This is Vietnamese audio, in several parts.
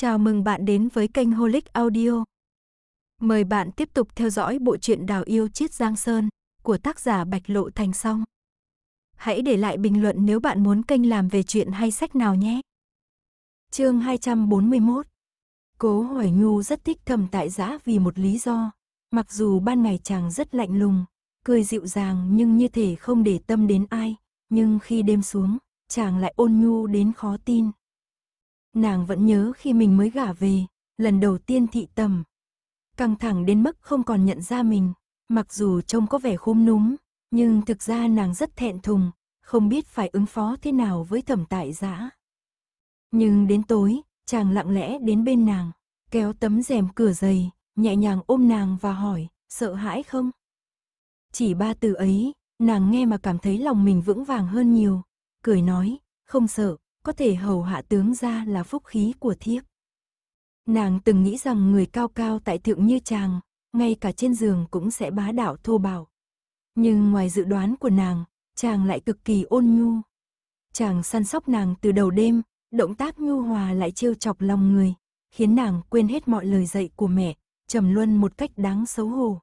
Chào mừng bạn đến với kênh Holic Audio. Mời bạn tiếp tục theo dõi bộ truyện Đào yêu chiết Giang Sơn của tác giả Bạch Lộ Thành Song. Hãy để lại bình luận nếu bạn muốn kênh làm về chuyện hay sách nào nhé. Chương 241. Cố Hoài Nhu rất thích thầm Tại Giã vì một lý do, mặc dù ban ngày chàng rất lạnh lùng, cười dịu dàng nhưng như thể không để tâm đến ai, nhưng khi đêm xuống, chàng lại ôn nhu đến khó tin, nàng vẫn nhớ khi mình mới gả về, lần đầu tiên thị tầm. Căng thẳng đến mức không còn nhận ra mình, mặc dù trông có vẻ khúm núm, nhưng thực ra nàng rất thẹn thùng, không biết phải ứng phó thế nào với thẩm tại giã. Nhưng đến tối, chàng lặng lẽ đến bên nàng, kéo tấm rèm cửa dày, nhẹ nhàng ôm nàng và hỏi, sợ hãi không? Chỉ ba từ ấy, nàng nghe mà cảm thấy lòng mình vững vàng hơn nhiều, cười nói, không sợ, có thể hầu hạ tướng ra là phúc khí của thiếp. Nàng từng nghĩ rằng người cao cao tại thượng như chàng, ngay cả trên giường cũng sẽ bá đạo thô bạo. Nhưng ngoài dự đoán của nàng, chàng lại cực kỳ ôn nhu. Chàng săn sóc nàng từ đầu đêm, động tác nhu hòa lại trêu chọc lòng người, khiến nàng quên hết mọi lời dạy của mẹ, trầm luân một cách đáng xấu hổ.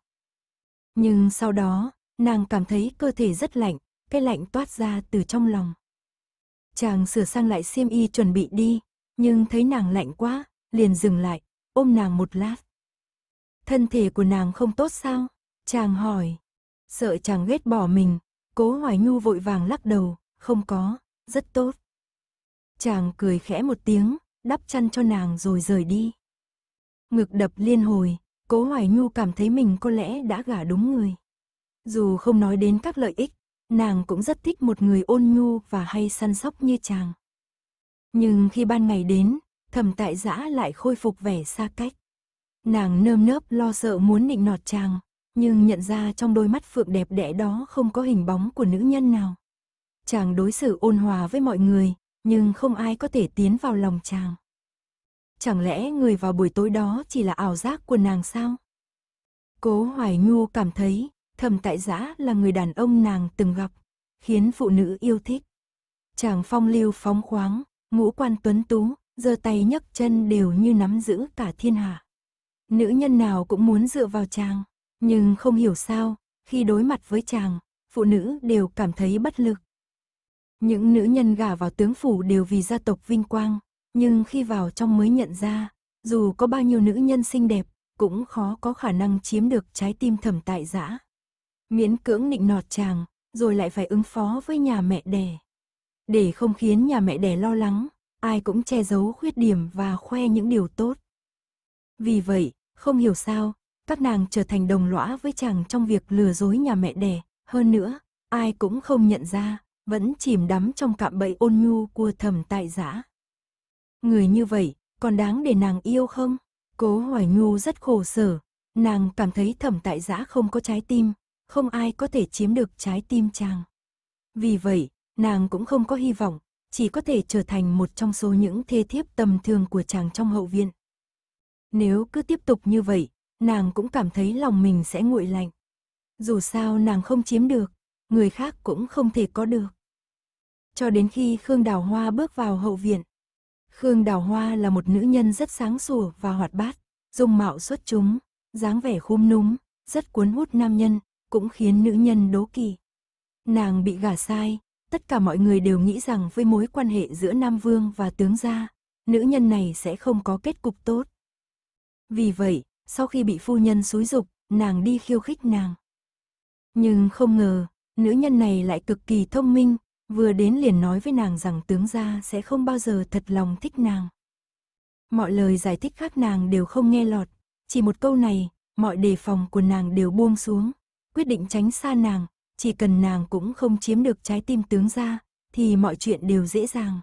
Nhưng sau đó, nàng cảm thấy cơ thể rất lạnh, cái lạnh toát ra từ trong lòng. Chàng sửa sang lại xiêm y chuẩn bị đi, nhưng thấy nàng lạnh quá, liền dừng lại, ôm nàng một lát. Thân thể của nàng không tốt sao? Chàng hỏi. Sợ chàng ghét bỏ mình, cố hoài nhu vội vàng lắc đầu, không có, rất tốt. Chàng cười khẽ một tiếng, đắp chăn cho nàng rồi rời đi. Ngực đập liên hồi, cố hoài nhu cảm thấy mình có lẽ đã gả đúng người. Dù không nói đến các lợi ích, Nàng cũng rất thích một người ôn nhu và hay săn sóc như chàng. Nhưng khi ban ngày đến, thầm tại giã lại khôi phục vẻ xa cách. Nàng nơm nớp lo sợ muốn nịnh nọt chàng, nhưng nhận ra trong đôi mắt phượng đẹp đẽ đó không có hình bóng của nữ nhân nào. Chàng đối xử ôn hòa với mọi người, nhưng không ai có thể tiến vào lòng chàng. Chẳng lẽ người vào buổi tối đó chỉ là ảo giác của nàng sao? Cố Hoài Nhu cảm thấy Thẩm tại giã là người đàn ông nàng từng gặp, khiến phụ nữ yêu thích. Chàng phong lưu phóng khoáng, ngũ quan tuấn tú, giơ tay nhấc chân đều như nắm giữ cả thiên hạ. Nữ nhân nào cũng muốn dựa vào chàng, nhưng không hiểu sao, khi đối mặt với chàng, phụ nữ đều cảm thấy bất lực. Những nữ nhân gả vào tướng phủ đều vì gia tộc vinh quang, nhưng khi vào trong mới nhận ra, dù có bao nhiêu nữ nhân xinh đẹp, cũng khó có khả năng chiếm được trái tim thẩm tại giã miễn cưỡng nịnh nọt chàng, rồi lại phải ứng phó với nhà mẹ đẻ. Để không khiến nhà mẹ đẻ lo lắng, ai cũng che giấu khuyết điểm và khoe những điều tốt. Vì vậy, không hiểu sao, các nàng trở thành đồng lõa với chàng trong việc lừa dối nhà mẹ đẻ, hơn nữa, ai cũng không nhận ra, vẫn chìm đắm trong cạm bẫy ôn nhu của thầm tại giã. Người như vậy, còn đáng để nàng yêu không? Cố Hoài Nhu rất khổ sở, nàng cảm thấy thầm tại giã không có trái tim, không ai có thể chiếm được trái tim chàng. Vì vậy, nàng cũng không có hy vọng, chỉ có thể trở thành một trong số những thê thiếp tầm thường của chàng trong hậu viện. Nếu cứ tiếp tục như vậy, nàng cũng cảm thấy lòng mình sẽ nguội lạnh. Dù sao nàng không chiếm được, người khác cũng không thể có được. Cho đến khi Khương Đào Hoa bước vào hậu viện. Khương Đào Hoa là một nữ nhân rất sáng sủa và hoạt bát, dung mạo xuất chúng, dáng vẻ khum núm, rất cuốn hút nam nhân, cũng khiến nữ nhân đố kỵ. Nàng bị gả sai, tất cả mọi người đều nghĩ rằng với mối quan hệ giữa Nam Vương và tướng gia, nữ nhân này sẽ không có kết cục tốt. Vì vậy, sau khi bị phu nhân xúi dục, nàng đi khiêu khích nàng. Nhưng không ngờ, nữ nhân này lại cực kỳ thông minh, vừa đến liền nói với nàng rằng tướng gia sẽ không bao giờ thật lòng thích nàng. Mọi lời giải thích khác nàng đều không nghe lọt, chỉ một câu này, mọi đề phòng của nàng đều buông xuống quyết định tránh xa nàng, chỉ cần nàng cũng không chiếm được trái tim tướng gia, thì mọi chuyện đều dễ dàng.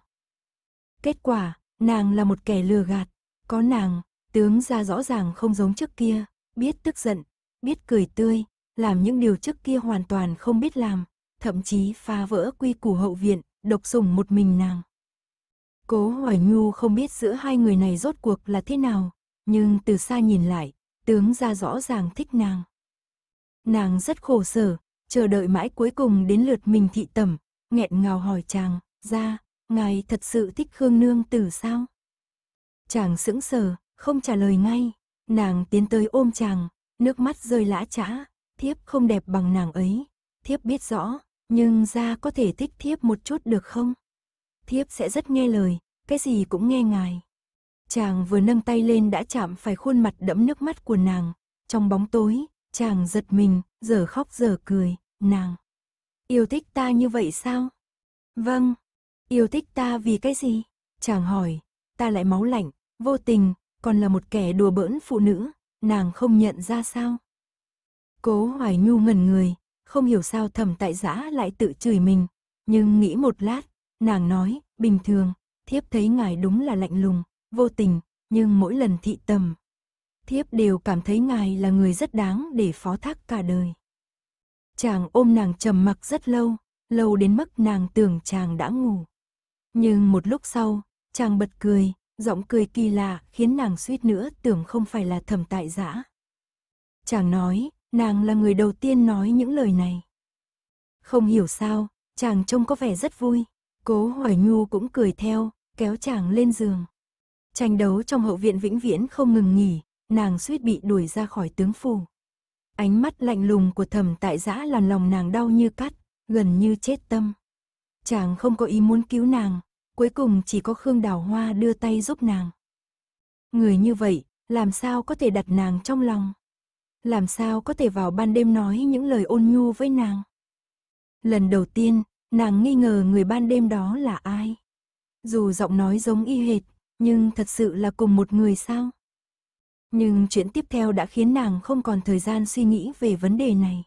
Kết quả, nàng là một kẻ lừa gạt, có nàng, tướng gia rõ ràng không giống trước kia, biết tức giận, biết cười tươi, làm những điều trước kia hoàn toàn không biết làm, thậm chí phá vỡ quy củ hậu viện, độc sủng một mình nàng. Cố Hoài Nhu không biết giữa hai người này rốt cuộc là thế nào, nhưng từ xa nhìn lại, tướng ra rõ ràng thích nàng. Nàng rất khổ sở, chờ đợi mãi cuối cùng đến lượt mình thị tẩm, nghẹn ngào hỏi chàng, ra, ngài thật sự thích Khương Nương tử sao? Chàng sững sờ, không trả lời ngay, nàng tiến tới ôm chàng, nước mắt rơi lã chã, thiếp không đẹp bằng nàng ấy, thiếp biết rõ, nhưng ra có thể thích thiếp một chút được không? Thiếp sẽ rất nghe lời, cái gì cũng nghe ngài. Chàng vừa nâng tay lên đã chạm phải khuôn mặt đẫm nước mắt của nàng, trong bóng tối, Chàng giật mình, giờ khóc giờ cười, nàng. Yêu thích ta như vậy sao? Vâng. Yêu thích ta vì cái gì? Chàng hỏi, ta lại máu lạnh, vô tình, còn là một kẻ đùa bỡn phụ nữ, nàng không nhận ra sao? Cố Hoài Nhu ngẩn người, không hiểu sao thầm tại giã lại tự chửi mình, nhưng nghĩ một lát, nàng nói, bình thường, thiếp thấy ngài đúng là lạnh lùng, vô tình, nhưng mỗi lần thị tầm, thiếp đều cảm thấy ngài là người rất đáng để phó thác cả đời. Chàng ôm nàng trầm mặc rất lâu, lâu đến mức nàng tưởng chàng đã ngủ. Nhưng một lúc sau, chàng bật cười, giọng cười kỳ lạ khiến nàng suýt nữa tưởng không phải là thẩm tại giã. Chàng nói, nàng là người đầu tiên nói những lời này. Không hiểu sao, chàng trông có vẻ rất vui, cố Hoài nhu cũng cười theo, kéo chàng lên giường. Tranh đấu trong hậu viện vĩnh viễn không ngừng nghỉ, nàng suýt bị đuổi ra khỏi tướng phủ. Ánh mắt lạnh lùng của thẩm tại giã làm lòng nàng đau như cắt, gần như chết tâm. Chàng không có ý muốn cứu nàng, cuối cùng chỉ có Khương Đào Hoa đưa tay giúp nàng. Người như vậy, làm sao có thể đặt nàng trong lòng? Làm sao có thể vào ban đêm nói những lời ôn nhu với nàng? Lần đầu tiên, nàng nghi ngờ người ban đêm đó là ai? Dù giọng nói giống y hệt, nhưng thật sự là cùng một người sao? Nhưng chuyện tiếp theo đã khiến nàng không còn thời gian suy nghĩ về vấn đề này.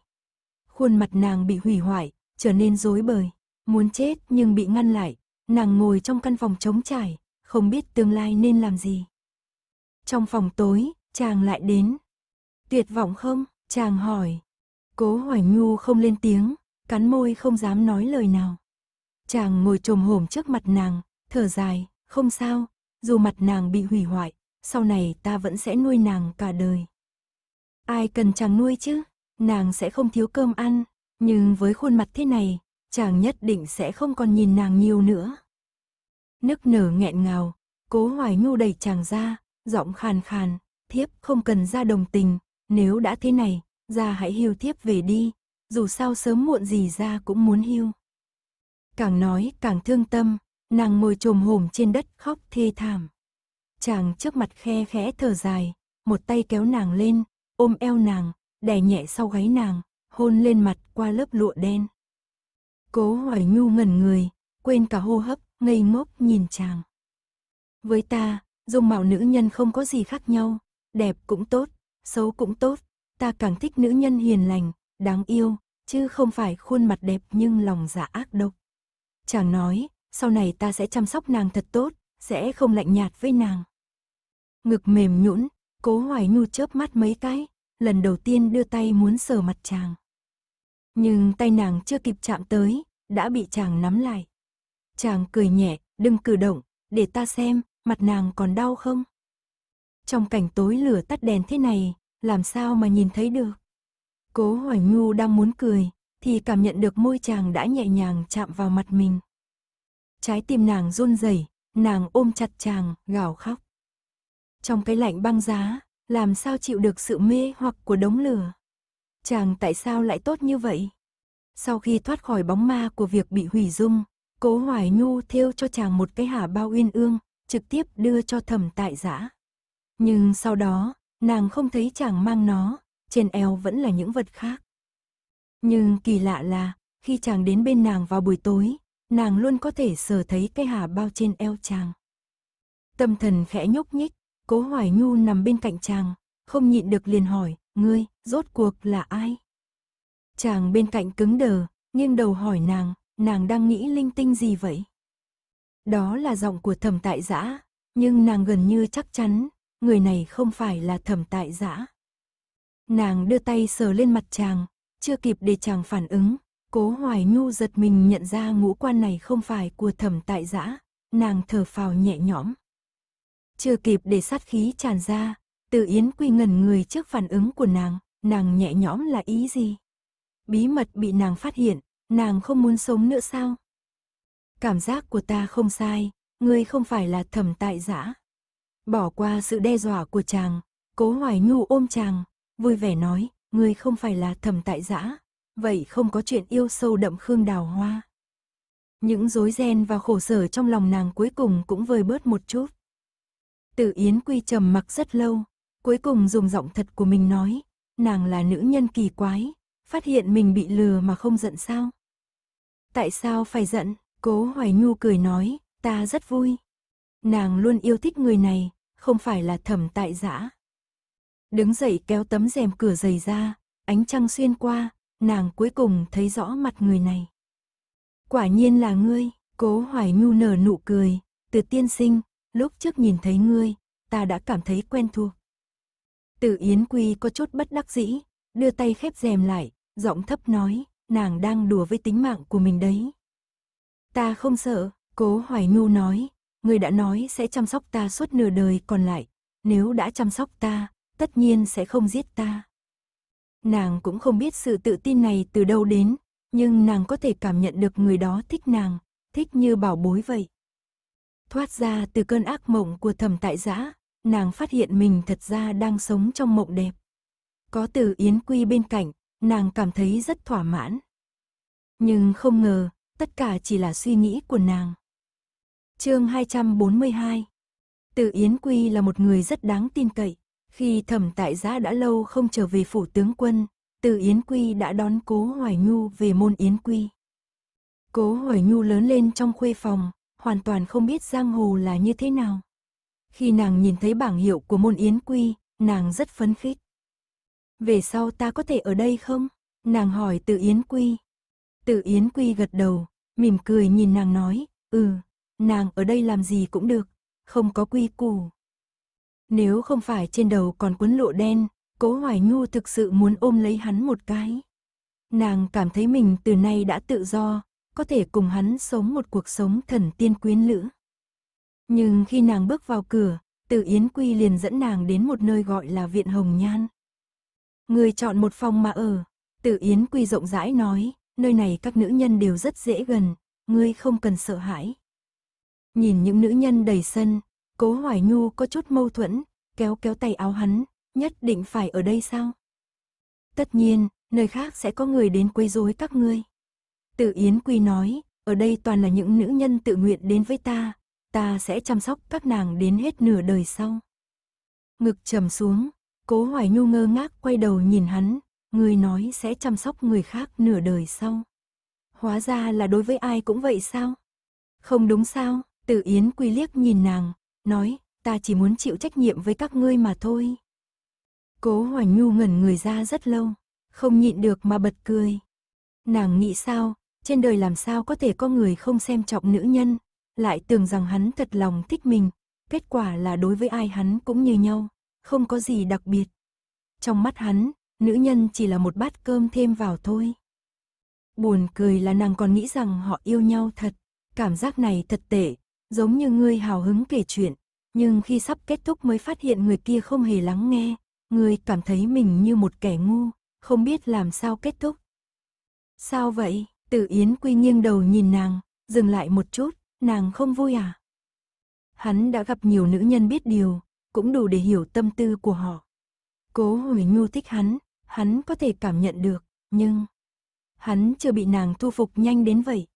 Khuôn mặt nàng bị hủy hoại, trở nên rối bời, muốn chết nhưng bị ngăn lại, nàng ngồi trong căn phòng trống trải, không biết tương lai nên làm gì. Trong phòng tối, chàng lại đến. Tuyệt vọng không? Chàng hỏi. Cố Hoài Nhu không lên tiếng, cắn môi không dám nói lời nào. Chàng ngồi trồm hổm trước mặt nàng, thở dài, không sao, dù mặt nàng bị hủy hoại, sau này ta vẫn sẽ nuôi nàng cả đời. Ai cần chàng nuôi chứ, nàng sẽ không thiếu cơm ăn, nhưng với khuôn mặt thế này, chàng nhất định sẽ không còn nhìn nàng nhiều nữa. Nức nở nghẹn ngào, cố hoài nhu đẩy chàng ra, giọng khàn khàn, thiếp không cần ra đồng tình, nếu đã thế này, ra hãy hiu thiếp về đi, dù sao sớm muộn gì ra cũng muốn hiu. Càng nói càng thương tâm, nàng ngồi trồm hổm trên đất khóc thê thảm chàng trước mặt khe khẽ thở dài, một tay kéo nàng lên, ôm eo nàng, đè nhẹ sau gáy nàng, hôn lên mặt qua lớp lụa đen. Cố hỏi Nhu ngẩn người, quên cả hô hấp, ngây ngốc nhìn chàng. Với ta, dung mạo nữ nhân không có gì khác nhau, đẹp cũng tốt, xấu cũng tốt, ta càng thích nữ nhân hiền lành, đáng yêu, chứ không phải khuôn mặt đẹp nhưng lòng dạ ác độc. Chàng nói, sau này ta sẽ chăm sóc nàng thật tốt, sẽ không lạnh nhạt với nàng. Ngực mềm nhũn, cố hoài nhu chớp mắt mấy cái, lần đầu tiên đưa tay muốn sờ mặt chàng. Nhưng tay nàng chưa kịp chạm tới, đã bị chàng nắm lại. Chàng cười nhẹ, đừng cử động, để ta xem, mặt nàng còn đau không? Trong cảnh tối lửa tắt đèn thế này, làm sao mà nhìn thấy được? Cố Hoài Nhu đang muốn cười, thì cảm nhận được môi chàng đã nhẹ nhàng chạm vào mặt mình. Trái tim nàng run rẩy, nàng ôm chặt chàng, gào khóc. Trong cái lạnh băng giá, làm sao chịu được sự mê hoặc của đống lửa? Chàng tại sao lại tốt như vậy? Sau khi thoát khỏi bóng ma của việc bị hủy dung, cố hoài nhu thêu cho chàng một cái hả bao uyên ương, trực tiếp đưa cho thẩm tại giã. Nhưng sau đó, nàng không thấy chàng mang nó, trên eo vẫn là những vật khác. Nhưng kỳ lạ là, khi chàng đến bên nàng vào buổi tối, nàng luôn có thể sờ thấy cái hà bao trên eo chàng. Tâm thần khẽ nhúc nhích, cố hoài nhu nằm bên cạnh chàng, không nhịn được liền hỏi, ngươi, rốt cuộc là ai? Chàng bên cạnh cứng đờ, nghiêng đầu hỏi nàng, nàng đang nghĩ linh tinh gì vậy? Đó là giọng của thẩm tại giã, nhưng nàng gần như chắc chắn, người này không phải là thẩm tại giã. Nàng đưa tay sờ lên mặt chàng, chưa kịp để chàng phản ứng, Cố Hoài Nhu giật mình nhận ra ngũ quan này không phải của thẩm tại giã, nàng thở phào nhẹ nhõm. Chưa kịp để sát khí tràn ra, Từ Yến Quy ngẩn người trước phản ứng của nàng, nàng nhẹ nhõm là ý gì? Bí mật bị nàng phát hiện, nàng không muốn sống nữa sao? Cảm giác của ta không sai, ngươi không phải là thẩm tại giã. Bỏ qua sự đe dọa của chàng, cố hoài nhu ôm chàng, vui vẻ nói, ngươi không phải là thẩm tại giã, vậy không có chuyện yêu sâu đậm Khương Đào Hoa. Những rối ren và khổ sở trong lòng nàng cuối cùng cũng vơi bớt một chút. Tử Yến Quy trầm mặc rất lâu, cuối cùng dùng giọng thật của mình nói, nàng là nữ nhân kỳ quái, phát hiện mình bị lừa mà không giận sao. Tại sao phải giận, cố Hoài Nhu cười nói, ta rất vui. Nàng luôn yêu thích người này, không phải là thẩm tại giã. Đứng dậy kéo tấm rèm cửa dày ra, ánh trăng xuyên qua, nàng cuối cùng thấy rõ mặt người này. Quả nhiên là ngươi, cố hoài nhu nở nụ cười, từ tiên sinh, lúc trước nhìn thấy ngươi, ta đã cảm thấy quen thuộc. Tử Yến Quy có chút bất đắc dĩ, đưa tay khép rèm lại, giọng thấp nói, nàng đang đùa với tính mạng của mình đấy. Ta không sợ, cố hoài nhu nói, ngươi đã nói sẽ chăm sóc ta suốt nửa đời còn lại, nếu đã chăm sóc ta, tất nhiên sẽ không giết ta. Nàng cũng không biết sự tự tin này từ đâu đến, nhưng nàng có thể cảm nhận được người đó thích nàng, thích như bảo bối vậy. Thoát ra từ cơn ác mộng của thẩm tại giã, nàng phát hiện mình thật ra đang sống trong mộng đẹp. Có từ Yến Quy bên cạnh, nàng cảm thấy rất thỏa mãn. Nhưng không ngờ, tất cả chỉ là suy nghĩ của nàng. chương 242 Từ Yến Quy là một người rất đáng tin cậy. Khi thẩm tại giã đã lâu không trở về phủ tướng quân, từ Yến Quy đã đón Cố Hoài Nhu về môn Yến Quy. Cố Hoài Nhu lớn lên trong khuê phòng, hoàn toàn không biết giang hồ là như thế nào. Khi nàng nhìn thấy bảng hiệu của môn Yến Quy, nàng rất phấn khích. Về sau ta có thể ở đây không? Nàng hỏi từ Yến Quy. Từ Yến Quy gật đầu, mỉm cười nhìn nàng nói, ừ, nàng ở đây làm gì cũng được, không có quy củ. Nếu không phải trên đầu còn quấn lộ đen, cố Hoài Nhu thực sự muốn ôm lấy hắn một cái. Nàng cảm thấy mình từ nay đã tự do, có thể cùng hắn sống một cuộc sống thần tiên quyến lữ. Nhưng khi nàng bước vào cửa, Từ Yến Quy liền dẫn nàng đến một nơi gọi là Viện Hồng Nhan. Người chọn một phòng mà ở, Từ Yến Quy rộng rãi nói, nơi này các nữ nhân đều rất dễ gần, ngươi không cần sợ hãi. Nhìn những nữ nhân đầy sân, Cố Hoài Nhu có chút mâu thuẫn, kéo kéo tay áo hắn, nhất định phải ở đây sao? Tất nhiên, nơi khác sẽ có người đến quấy rối các ngươi. Tự Yến Quy nói, ở đây toàn là những nữ nhân tự nguyện đến với ta, ta sẽ chăm sóc các nàng đến hết nửa đời sau. Ngực trầm xuống, Cố Hoài Nhu ngơ ngác quay đầu nhìn hắn, người nói sẽ chăm sóc người khác nửa đời sau. Hóa ra là đối với ai cũng vậy sao? Không đúng sao, Tử Yến Quy liếc nhìn nàng, nói, ta chỉ muốn chịu trách nhiệm với các ngươi mà thôi. Cố Hoành Nhu ngẩn người ra rất lâu, không nhịn được mà bật cười. Nàng nghĩ sao, trên đời làm sao có thể có người không xem trọng nữ nhân, lại tưởng rằng hắn thật lòng thích mình, kết quả là đối với ai hắn cũng như nhau, không có gì đặc biệt. Trong mắt hắn, nữ nhân chỉ là một bát cơm thêm vào thôi. Buồn cười là nàng còn nghĩ rằng họ yêu nhau thật, cảm giác này thật tệ, Giống như ngươi hào hứng kể chuyện, nhưng khi sắp kết thúc mới phát hiện người kia không hề lắng nghe, ngươi cảm thấy mình như một kẻ ngu, không biết làm sao kết thúc. Sao vậy? Tử Yến Quy nghiêng đầu nhìn nàng, dừng lại một chút, nàng không vui à? Hắn đã gặp nhiều nữ nhân biết điều, cũng đủ để hiểu tâm tư của họ. Cố hồi Nhu thích hắn, hắn có thể cảm nhận được, nhưng hắn chưa bị nàng thu phục nhanh đến vậy.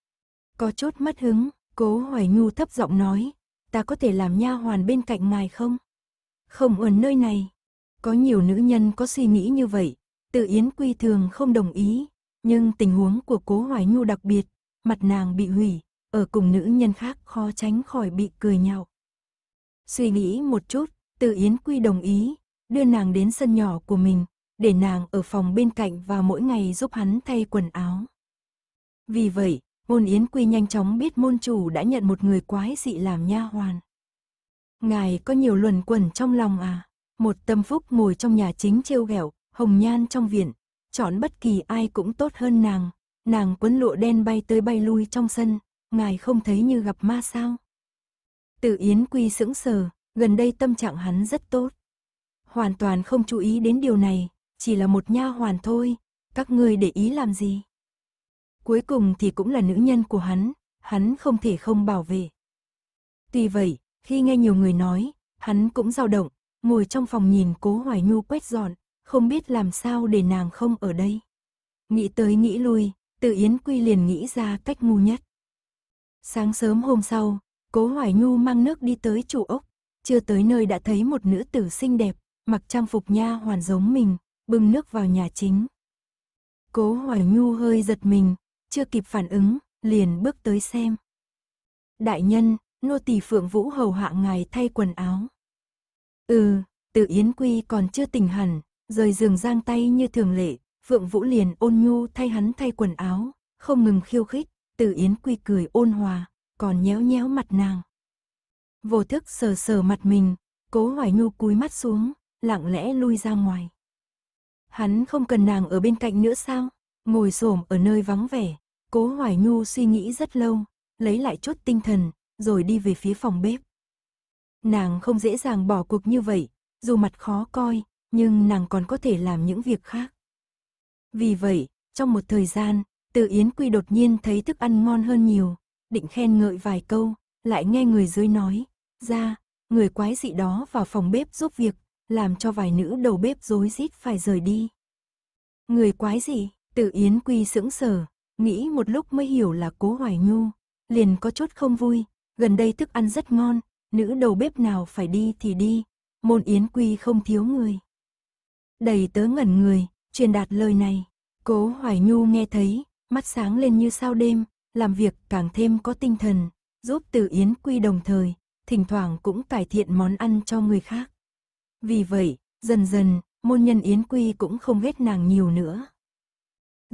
Có chút mất hứng, Cố Hoài Ngưu thấp giọng nói, ta có thể làm nha hoàn bên cạnh ngài không? Không ở nơi này. Có nhiều nữ nhân có suy nghĩ như vậy, tự Yến Quy thường không đồng ý, nhưng tình huống của Cố Hoài Nhu đặc biệt, mặt nàng bị hủy, ở cùng nữ nhân khác khó tránh khỏi bị cười nhạo. Suy nghĩ một chút, Từ Yến Quy đồng ý, đưa nàng đến sân nhỏ của mình, để nàng ở phòng bên cạnh và mỗi ngày giúp hắn thay quần áo. Vì vậy, Môn Yến Quy nhanh chóng biết môn chủ đã nhận một người quái dị làm nha hoàn. Ngài có nhiều luẩn quẩn trong lòng à? Một tâm phúc ngồi trong nhà chính trêu ghẹo, hồng nhan trong viện, chọn bất kỳ ai cũng tốt hơn nàng. Nàng quấn lụa đen bay tới bay lui trong sân, ngài không thấy như gặp ma sao? Tự Yến Quy sững sờ, gần đây tâm trạng hắn rất tốt. Hoàn toàn không chú ý đến điều này, chỉ là một nha hoàn thôi, các ngươi để ý làm gì? Cuối cùng thì cũng là nữ nhân của hắn, hắn không thể không bảo vệ. Tuy vậy, khi nghe nhiều người nói, hắn cũng dao động, ngồi trong phòng nhìn cố Hoài Nhu quét dọn, không biết làm sao để nàng không ở đây. Nghĩ tới nghĩ lui, tự Yến Quy liền nghĩ ra cách ngu nhất. Sáng sớm hôm sau, Cố Hoài Nhu mang nước đi tới chủ ốc, chưa tới nơi đã thấy một nữ tử xinh đẹp, mặc trang phục nha hoàn giống mình, bưng nước vào nhà chính. Cố Hoài Nhu hơi giật mình, chưa kịp phản ứng, liền bước tới xem. Đại nhân, nô tỳ Phượng Vũ hầu hạ ngài thay quần áo. Ừ, từ Yến Quy còn chưa tỉnh hẳn, rời giường giang tay như thường lệ, Phượng Vũ liền ôn nhu thay hắn thay quần áo, không ngừng khiêu khích, từ Yến Quy cười ôn hòa, còn nhéo nhéo mặt nàng. Vô thức sờ sờ mặt mình, cố hoài nhu cúi mắt xuống, lặng lẽ lui ra ngoài. Hắn không cần nàng ở bên cạnh nữa sao? ngồi xổm ở nơi vắng vẻ. Cố Hoài Nhu suy nghĩ rất lâu, lấy lại chút tinh thần, rồi đi về phía phòng bếp. Nàng không dễ dàng bỏ cuộc như vậy, dù mặt khó coi, nhưng nàng còn có thể làm những việc khác. Vì vậy, trong một thời gian, Từ Yến Quy đột nhiên thấy thức ăn ngon hơn nhiều, định khen ngợi vài câu, lại nghe người dưới nói, ra, người quái dị đó vào phòng bếp giúp việc, làm cho vài nữ đầu bếp rối rít phải rời đi. Người quái dị? Tử Yến Quy sững sờ, nghĩ một lúc mới hiểu là Cố Hoài Nhu, liền có chút không vui, gần đây thức ăn rất ngon, nữ đầu bếp nào phải đi thì đi, môn Yến Quy không thiếu người. Đầy tớ ngẩn người, truyền đạt lời này, Cố Hoài Nhu nghe thấy, mắt sáng lên như sao đêm, làm việc càng thêm có tinh thần, giúp Tử Yến Quy đồng thời, thỉnh thoảng cũng cải thiện món ăn cho người khác. Vì vậy, dần dần, môn nhân Yến Quy cũng không ghét nàng nhiều nữa.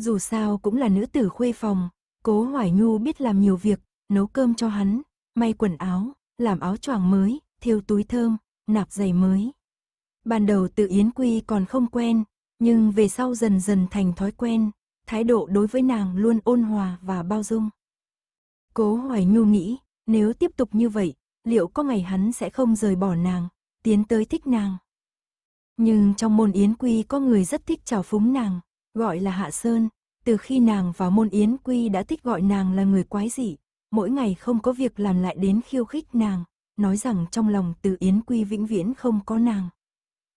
Dù sao cũng là nữ tử khuê phòng, cố Hoài Nhu biết làm nhiều việc, nấu cơm cho hắn, may quần áo, làm áo choàng mới, thêu túi thơm, nạp giày mới. Ban đầu tự Yến Quy còn không quen, nhưng về sau dần dần thành thói quen, thái độ đối với nàng luôn ôn hòa và bao dung. Cố Hoài Nhu nghĩ, nếu tiếp tục như vậy, liệu có ngày hắn sẽ không rời bỏ nàng, tiến tới thích nàng. Nhưng trong môn Yến Quy có người rất thích trào phúng nàng, gọi là Hạ Sơn, từ khi nàng vào môn yến quy đã thích gọi nàng là người quái dị, mỗi ngày không có việc làm lại đến khiêu khích nàng, nói rằng trong lòng từ yến quy vĩnh viễn không có nàng.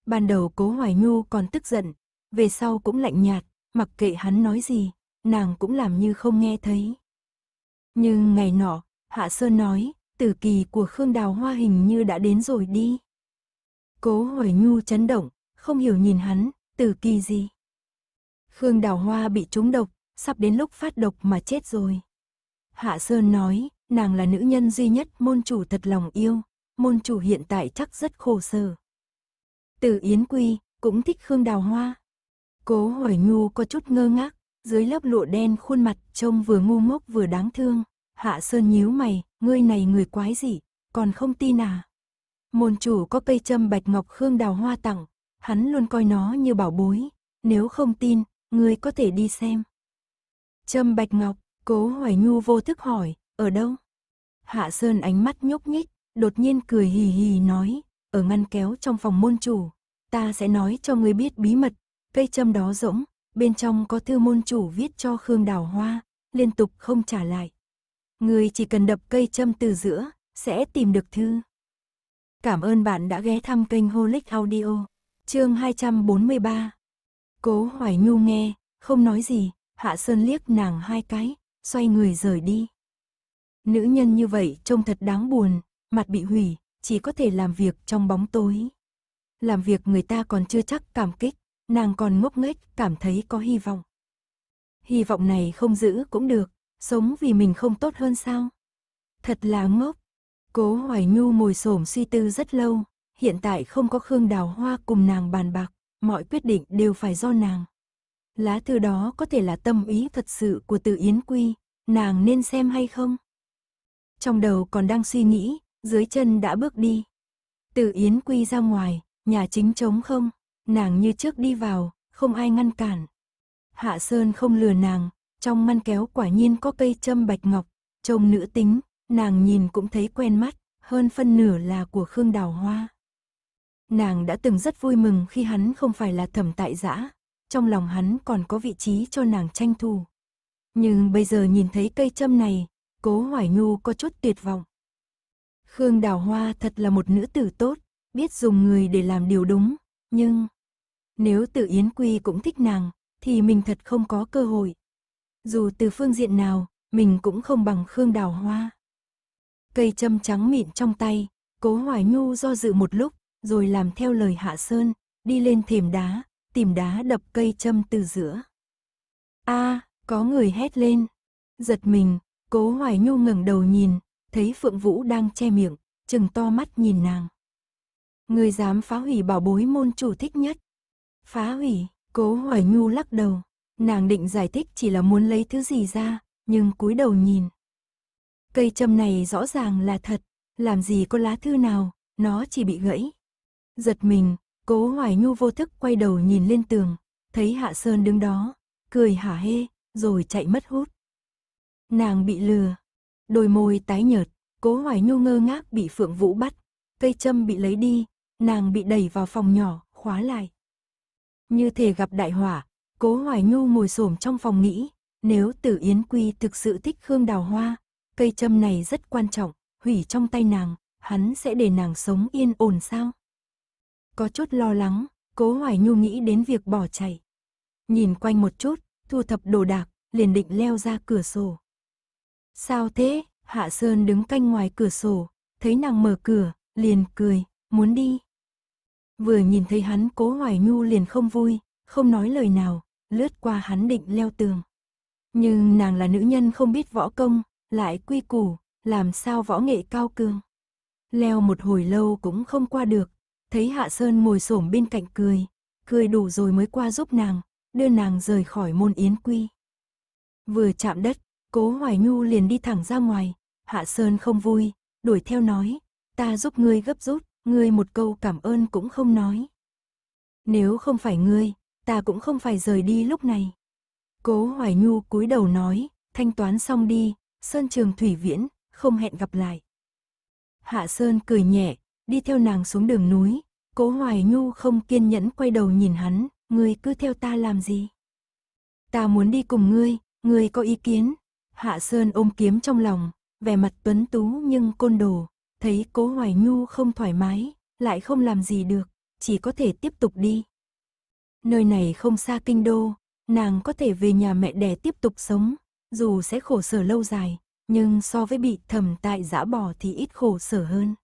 Ban đầu cố Hoài Nhu còn tức giận, về sau cũng lạnh nhạt, mặc kệ hắn nói gì, nàng cũng làm như không nghe thấy. Nhưng ngày nọ, Hạ Sơn nói, tử kỳ của Khương Đào Hoa hình như đã đến rồi đi. Cố Hoài Nhu chấn động, không hiểu nhìn hắn, tử kỳ gì. Khương Đào Hoa bị trúng độc, sắp đến lúc phát độc mà chết rồi. Hạ Sơn nói, nàng là nữ nhân duy nhất môn chủ thật lòng yêu, môn chủ hiện tại chắc rất khổ sở. Từ Yến Quy, cũng thích Khương Đào Hoa. Cố Hoài Nhu có chút ngơ ngác, dưới lớp lụa đen khuôn mặt trông vừa ngu ngốc vừa đáng thương. Hạ Sơn nhíu mày, ngươi này người quái gì, còn không tin à? Môn chủ có cây châm bạch ngọc Khương Đào Hoa tặng, hắn luôn coi nó như bảo bối, nếu không tin, ngươi có thể đi xem. Trâm Bạch Ngọc, Cố Hoài Nhu vô thức hỏi, ở đâu? Hạ Sơn ánh mắt nhúc nhích, đột nhiên cười hì hì nói, ở ngăn kéo trong phòng môn chủ, ta sẽ nói cho ngươi biết bí mật, cây trâm đó rỗng, bên trong có thư môn chủ viết cho Khương Đào Hoa, liên tục không trả lại. Ngươi chỉ cần đập cây trâm từ giữa, sẽ tìm được thư. Cảm ơn bạn đã ghé thăm kênh Holic Audio, chương 243. Cố Hoài Nhu nghe, không nói gì, Hạ Sơn liếc nàng hai cái, xoay người rời đi. Nữ nhân như vậy trông thật đáng buồn, mặt bị hủy, chỉ có thể làm việc trong bóng tối. Làm việc người ta còn chưa chắc cảm kích, nàng còn ngốc nghếch cảm thấy có hy vọng. Hy vọng này không giữ cũng được, sống vì mình không tốt hơn sao? Thật là ngốc. Cố Hoài Nhu ngồi xổm suy tư rất lâu, hiện tại không có Khương Đào Hoa cùng nàng bàn bạc mọi quyết định đều phải do nàng. Lá thư đó có thể là tâm ý thật sự của Từ Yến Quy, nàng nên xem hay không? Trong đầu còn đang suy nghĩ, dưới chân đã bước đi. Từ Yến Quy ra ngoài, nhà chính trống không, nàng như trước đi vào, không ai ngăn cản. Hạ Sơn không lừa nàng, trong ngăn kéo quả nhiên có cây châm bạch ngọc, trông nữ tính, nàng nhìn cũng thấy quen mắt, hơn phân nửa là của Khương Đào Hoa. Nàng đã từng rất vui mừng khi hắn không phải là thẩm tại giã, trong lòng hắn còn có vị trí cho nàng tranh thủ. Nhưng bây giờ nhìn thấy cây châm này, cố Hoài Nhu có chút tuyệt vọng. Khương Đào Hoa thật là một nữ tử tốt, biết dùng người để làm điều đúng, nhưng nếu Tử Yến Quy cũng thích nàng, thì mình thật không có cơ hội. Dù từ phương diện nào, mình cũng không bằng Khương Đào Hoa. Cây châm trắng mịn trong tay, Cố Hoài Nhu do dự một lúc, rồi làm theo lời Hạ Sơn, đi lên thềm đá, tìm đá đập cây châm từ giữa. A, à, có người hét lên. Giật mình, Cố Hoài Nhu ngẩng đầu nhìn, thấy Phượng Vũ đang che miệng, chừng to mắt nhìn nàng. Người dám phá hủy bảo bối môn chủ thích nhất. Phá hủy, Cố Hoài Nhu lắc đầu, nàng định giải thích chỉ là muốn lấy thứ gì ra, nhưng cúi đầu nhìn. Cây châm này rõ ràng là thật, làm gì có lá thư nào, nó chỉ bị gãy, Giật mình, cố Hoài Nhu vô thức quay đầu nhìn lên tường, thấy Hạ Sơn đứng đó, cười hả hê, rồi chạy mất hút. Nàng bị lừa, đôi môi tái nhợt, cố Hoài Nhu ngơ ngác bị Phượng Vũ bắt, cây châm bị lấy đi, nàng bị đẩy vào phòng nhỏ, khóa lại. Như thể gặp đại hỏa, cố Hoài Nhu ngồi xổm trong phòng nghĩ, nếu Tử Yến Quy thực sự thích Khương Đào Hoa, cây châm này rất quan trọng, hủy trong tay nàng, hắn sẽ để nàng sống yên ổn sao? có chút lo lắng, cố hoài nhu nghĩ đến việc bỏ chạy. Nhìn quanh một chút, thu thập đồ đạc, liền định leo ra cửa sổ. Sao thế? Hạ Sơn đứng canh ngoài cửa sổ, thấy nàng mở cửa, liền cười, muốn đi. Vừa nhìn thấy hắn cố hoài nhu liền không vui, không nói lời nào, lướt qua hắn định leo tường. Nhưng nàng là nữ nhân không biết võ công, lại quy củ, làm sao võ nghệ cao cường. Leo một hồi lâu cũng không qua được, thấy Hạ Sơn mồi xổm bên cạnh cười, cười đủ rồi mới qua giúp nàng, đưa nàng rời khỏi môn yến quy. Vừa chạm đất, Cố Hoài Nhu liền đi thẳng ra ngoài, Hạ Sơn không vui, đuổi theo nói, ta giúp ngươi gấp rút, ngươi một câu cảm ơn cũng không nói. Nếu không phải ngươi, ta cũng không phải rời đi lúc này. Cố Hoài Nhu cúi đầu nói, thanh toán xong đi, Sơn Trường Thủy Viễn, không hẹn gặp lại. Hạ Sơn cười nhẹ, đi theo nàng xuống đường núi. Cố Hoài Nhu không kiên nhẫn quay đầu nhìn hắn, ngươi cứ theo ta làm gì? Ta muốn đi cùng ngươi, ngươi có ý kiến? Hạ Sơn ôm kiếm trong lòng, vẻ mặt tuấn tú nhưng côn đồ, thấy Cố Hoài Nhu không thoải mái, lại không làm gì được, chỉ có thể tiếp tục đi. Nơi này không xa kinh đô, nàng có thể về nhà mẹ đẻ tiếp tục sống, dù sẽ khổ sở lâu dài, nhưng so với bị thầm tại giã bỏ thì ít khổ sở hơn.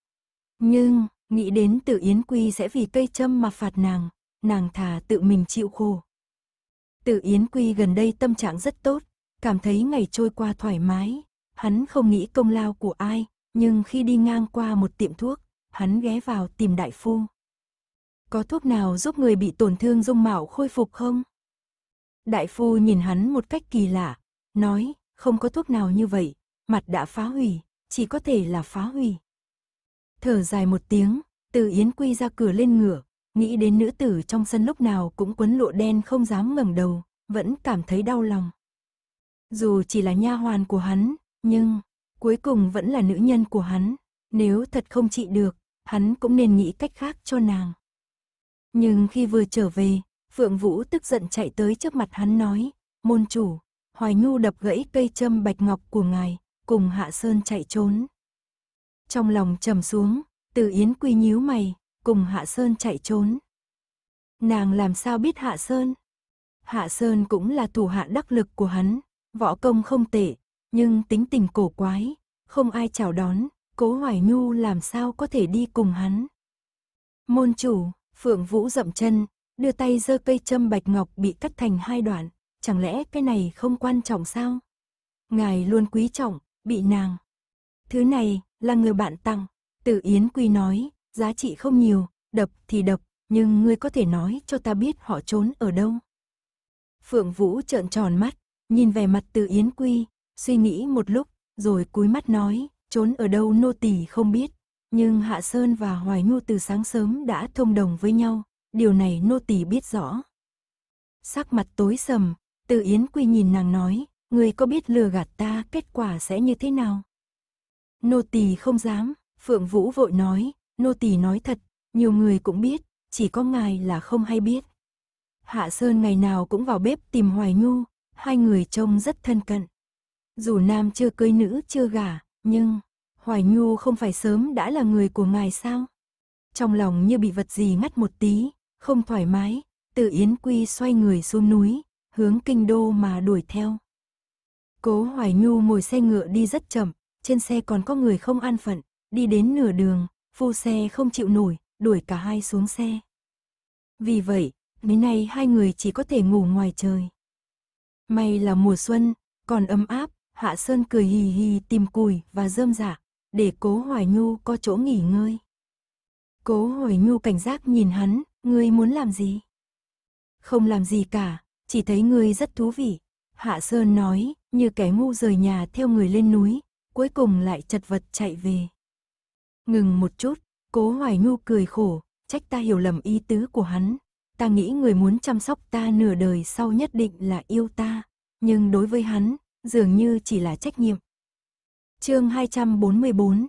Nhưng, nghĩ đến tử Yến Quy sẽ vì cây châm mà phạt nàng, nàng thà tự mình chịu khổ. Tử Yến Quy gần đây tâm trạng rất tốt, cảm thấy ngày trôi qua thoải mái, hắn không nghĩ công lao của ai, nhưng khi đi ngang qua một tiệm thuốc, hắn ghé vào tìm đại phu. Có thuốc nào giúp người bị tổn thương dung mạo khôi phục không? Đại phu nhìn hắn một cách kỳ lạ, nói, không có thuốc nào như vậy, mặt đã phá hủy, chỉ có thể là phá hủy thở dài một tiếng, từ Yến Quy ra cửa lên ngửa, nghĩ đến nữ tử trong sân lúc nào cũng quấn lụa đen không dám ngẩng đầu, vẫn cảm thấy đau lòng. Dù chỉ là nha hoàn của hắn, nhưng cuối cùng vẫn là nữ nhân của hắn, nếu thật không trị được, hắn cũng nên nghĩ cách khác cho nàng. Nhưng khi vừa trở về, Phượng Vũ tức giận chạy tới trước mặt hắn nói, môn chủ, Hoài Nhu đập gãy cây châm bạch ngọc của ngài, cùng Hạ Sơn chạy trốn. Trong lòng trầm xuống, từ Yến Quy nhíu mày, cùng Hạ Sơn chạy trốn. Nàng làm sao biết Hạ Sơn? Hạ Sơn cũng là thủ hạ đắc lực của hắn, võ công không tệ, nhưng tính tình cổ quái, không ai chào đón, Cố Hoài Nhu làm sao có thể đi cùng hắn. Môn chủ, Phượng Vũ dậm chân, đưa tay giơ cây châm bạch ngọc bị cắt thành hai đoạn, chẳng lẽ cái này không quan trọng sao? Ngài luôn quý trọng, bị nàng. Thứ này, là người bạn tặng. Tử Yến Quy nói, giá trị không nhiều, đập thì đập, nhưng ngươi có thể nói cho ta biết họ trốn ở đâu. Phượng Vũ trợn tròn mắt, nhìn về mặt Tử Yến Quy, suy nghĩ một lúc, rồi cúi mắt nói, trốn ở đâu nô tỳ không biết, nhưng Hạ Sơn và Hoài Nhu từ sáng sớm đã thông đồng với nhau, điều này nô tỳ biết rõ. Sắc mặt tối sầm, Tử Yến Quy nhìn nàng nói, ngươi có biết lừa gạt ta kết quả sẽ như thế nào? Nô tỳ không dám, Phượng Vũ vội nói, nô tỳ nói thật, nhiều người cũng biết, chỉ có ngài là không hay biết. Hạ Sơn ngày nào cũng vào bếp tìm Hoài Nhu, hai người trông rất thân cận. Dù nam chưa cưới nữ chưa gả, nhưng Hoài Nhu không phải sớm đã là người của ngài sao? Trong lòng như bị vật gì ngắt một tí, không thoải mái, Từ Yến Quy xoay người xuống núi, hướng kinh đô mà đuổi theo. Cố Hoài Nhu ngồi xe ngựa đi rất chậm, trên xe còn có người không an phận, đi đến nửa đường, phu xe không chịu nổi, đuổi cả hai xuống xe. Vì vậy, mấy nay hai người chỉ có thể ngủ ngoài trời. May là mùa xuân, còn ấm áp, Hạ Sơn cười hì hì tìm cùi và rơm rạ, dạ, để cố Hoài Nhu có chỗ nghỉ ngơi. Cố Hoài Nhu cảnh giác nhìn hắn, ngươi muốn làm gì? Không làm gì cả, chỉ thấy ngươi rất thú vị. Hạ Sơn nói, như kẻ ngu rời nhà theo người lên núi, cuối cùng lại chật vật chạy về. Ngừng một chút, cố hoài nhu cười khổ, trách ta hiểu lầm ý tứ của hắn. Ta nghĩ người muốn chăm sóc ta nửa đời sau nhất định là yêu ta, nhưng đối với hắn, dường như chỉ là trách nhiệm. chương 244